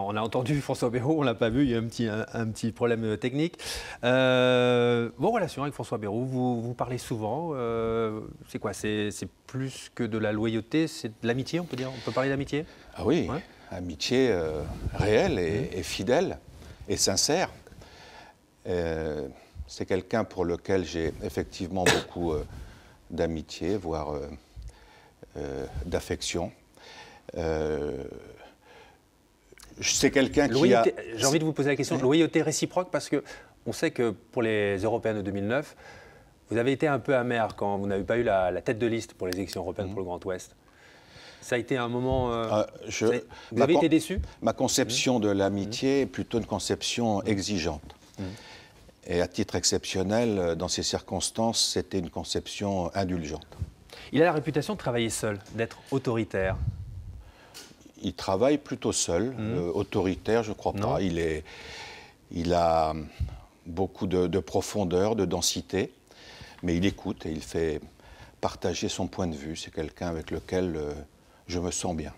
On a entendu François Béraud, on ne l'a pas vu, il y a un petit, un, petit problème euh, technique. Euh, vos relations avec François Béraud, vous, vous parlez souvent. Euh, c'est quoi C'est plus que de la loyauté, c'est de l'amitié, on peut dire On peut parler d'amitié Ah oui, amitié réelle et, fidèle et sincère. c'est quelqu'un pour lequel j'ai effectivement beaucoup d'amitié, voire d'affection c'est quelqu'un qui J'ai envie de vous poser la question de mm. loyauté réciproque parce que on sait que pour les Européennes de 2009, vous avez été un peu amer quand vous n'avez pas eu la, tête de liste pour les élections européennes pour mm. le Grand Ouest. Ça a été un moment. Euh, euh, vous avez été déçu Ma conception mm. de l'amitié est plutôt une conception exigeante. Et à titre exceptionnel, euh, dans ces circonstances, c'était une conception indulgente. Il a la réputation de travailler seul, d'être autoritaire il travaille plutôt seul, mmh. euh, autoritaire, je crois pas. Il, est, il a beaucoup de, profondeur, de densité, mais il écoute et il fait partager son point de vue. C'est quelqu'un avec lequel euh, je me sens bien.